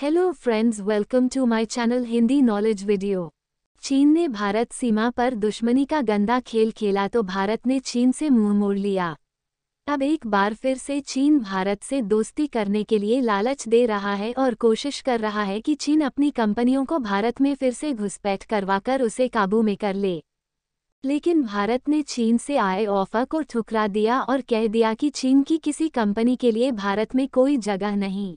hello friends welcome to my channel Hindi knowledge video चीन ने भारत सीमा पर दुश्मनी का गंदा खेल खेला तो भारत ने चीन से मुंह मोड़ लिया अब एक बार फिर से चीन भारत से दोस्ती करने के लिए लालच दे रहा है और कोशिश कर रहा है कि चीन अपनी कंपनियों को भारत में फिर से घुसपैठ करवाकर उसे काबू में कर ले लेकिन भारत ने चीन से आए ऑफर को ठुकरा दिया और कह दिया कि चीन की किसी कंपनी के लिए भारत में कोई जगह नहीं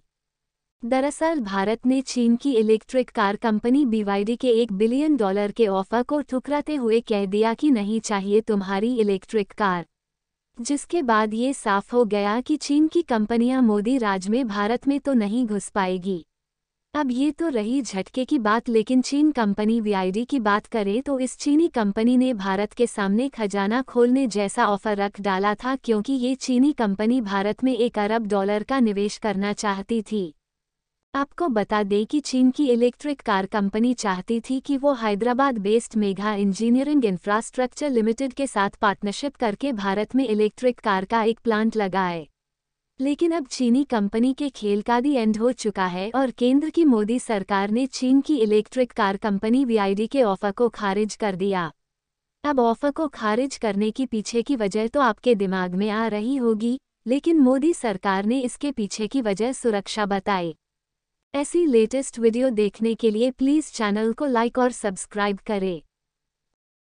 दरअसल भारत ने चीन की इलेक्ट्रिक कार कंपनी बीवाईडी के एक बिलियन डॉलर के ऑफर को ठुकराते हुए कह दिया कि नहीं चाहिए तुम्हारी इलेक्ट्रिक कार जिसके बाद ये साफ हो गया कि चीन की कंपनियां मोदी राज में भारत में तो नहीं घुस पाएगी अब ये तो रही झटके की बात लेकिन चीन कंपनी वीआईडी की बात करें तो इस चीनी कंपनी ने भारत के सामने खजाना खोलने जैसा ऑफर रख डाला था क्योंकि ये चीनी कंपनी भारत में एक अरब डॉलर का निवेश करना चाहती थी आपको बता दें कि चीन की इलेक्ट्रिक कार कंपनी चाहती थी कि वो Hyderabad based Megha engineering infrastructure limited के साथ पार्टनरशिप करके भारत में इलेक्ट्रिक कार का एक प्लांट लगाए लेकिन अब चीनी कंपनी के खेल का दी एंड हो चुका है और केंद्र की मोदी सरकार ने चीन की इलेक्ट्रिक कार कंपनी वीआईडी के ऑफर को खारिज कर दिया अब ऑफर को खारिज करने की पीछे की वजह तो आपके दिमाग में आ रही होगी लेकिन मोदी सरकार ने इसके पीछे की वजह सुरक्षा बताई ऐसी लेटेस्ट वीडियो देखने के लिए प्लीज़ चैनल को लाइक और सब्सक्राइब करें